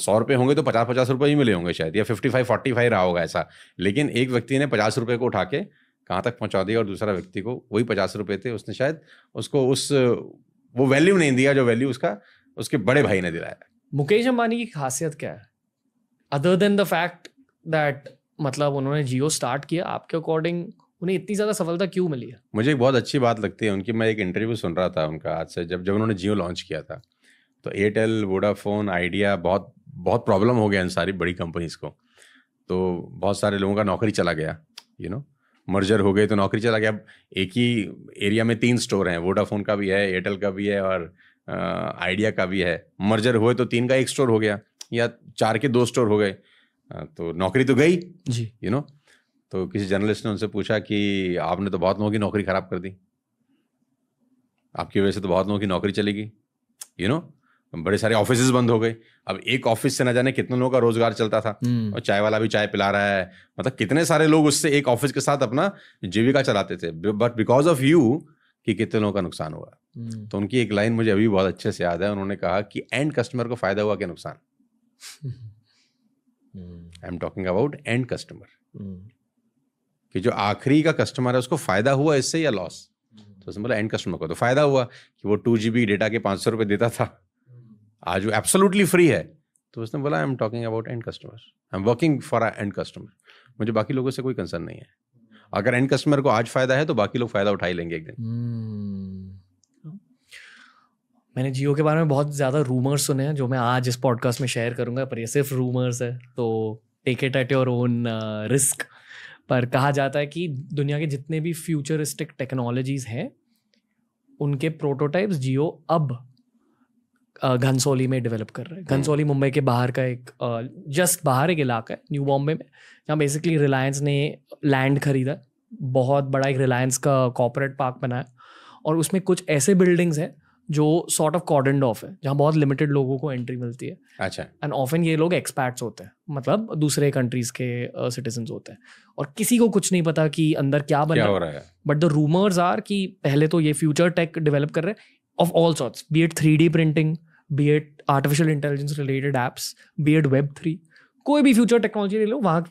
सौ रुपये होंगे तो पचास पचास रुपये ही मिले होंगे शायद या फिफ्टी फाइव फोर्टी फाइव रहा होगा ऐसा लेकिन एक व्यक्ति ने पचास रुपये को उठा के कहाँ तक पहुँचा दिया और दूसरा व्यक्ति को वही पचास रुपए थे उसने शायद उसको उस वो वैल्यू नहीं दिया जो वैल्यू उसका उसके बड़े भाई ने दिलाया मुकेश अंबानी की खासियत क्या है other than the fact that मतलब उन्होंने जियो स्टार्ट किया आपके अकॉर्डिंग उन्हें इतनी ज़्यादा सफलता क्यों मिली है मुझे एक बहुत अच्छी बात लगती है उनकी मैं एक इंटरव्यू सुन रहा था उनका आज से जब जब उन्होंने जियो लॉन्च किया था तो एयरटेल वोडाफोन आइडिया बहुत बहुत प्रॉब्लम हो गया इन सारी बड़ी कंपनीज को तो बहुत सारे लोगों का नौकरी चला गया यू नो मर्जर हो गए तो नौकरी चला गया अब एक ही एरिया में तीन स्टोर हैं वोडाफोन का भी है एयरटेल का भी है और आइडिया का भी है मर्जर हुए तो तीन का एक स्टोर हो गया या चार के दो स्टोर हो गए तो नौकरी तो गई जी यू नो तो किसी जर्नलिस्ट ने उनसे पूछा कि आपने तो बहुत लोगों की नौकरी खराब कर दी आपकी वजह से तो बहुत लोगों की नौकरी चलेगी यू नो बड़े सारे ऑफिस बंद हो गए अब एक ऑफिस से ना जाने कितने लोगों का रोजगार चलता था हम्म। और चाय वाला भी चाय पिला रहा है मतलब कितने सारे लोग उससे एक ऑफिस के साथ अपना जीविका चलाते थे बट बिकॉज ऑफ यू कि कितने लोगों का नुकसान हुआ हम्म। तो उनकी एक लाइन मुझे अभी बहुत अच्छे से याद है उन्होंने कहा कि एंड कस्टमर को फायदा हुआ क्या नुकसान I am talking about end customer कि जो आखिरी का कस्टमर है उसको फायदा हुआ इससे या लॉस हम्म। तो उसने बोला एंड कस्टमर को तो फायदा हुआ कि वो टू जी बी डेटा के पांच सौ रुपए देता था आज वो एब्सोल्युटली फ्री है तो उसने बोला I am talking about end customer I am working for a end customer मुझे बाकी लोगों से कोई कंसर्न नहीं है अगर एंड कस्टमर को आज फायदा है तो बाकी लोग फायदा उठा ही लेंगे एक दिन hmm. मैंने जियो के बारे में बहुत ज़्यादा रूमर्स सुने हैं जो मैं आज इस पॉडकास्ट में शेयर करूंगा पर ये सिर्फ रूमर्स है तो take it at your own risk पर कहा जाता है कि दुनिया के जितने भी फ्यूचरिस्टिक टेक्नोलॉजीज़ हैं उनके प्रोटोटाइप्स जियो अब घनसोली में डेवलप कर रहे हैं हम्म। घनसोली मुंबई के बाहर का एक जस्ट बाहर एक इलाका है न्यू बॉम्बे में जहाँ बेसिकली रिलायंस ने लैंड खरीदा बहुत बड़ा एक रिलायंस का कॉपोरेट पार्क बनाया और उसमें कुछ ऐसे बिल्डिंग्स हैं जो सॉर्ट ऑफ कॉर्डन ऑफ है जहाँ बहुत लिमिटेड लोगों को एंट्री मिलती है अच्छा एंड ऑफन ये लोग एक्सपैट्स होते हैं मतलब दूसरे कंट्रीज के सिटीजन uh, होते हैं और किसी को कुछ नहीं पता कि अंदर क्या बन रहा है बट द रूमर्स आर कि पहले तो ये फ्यूचर टेक डेवलप कर रहे हैं of all sorts, be it 3D printing, be it artificial intelligence related apps be it web three कोई भी फ्यूचर टेक्नोलॉजी ले लो वहाँ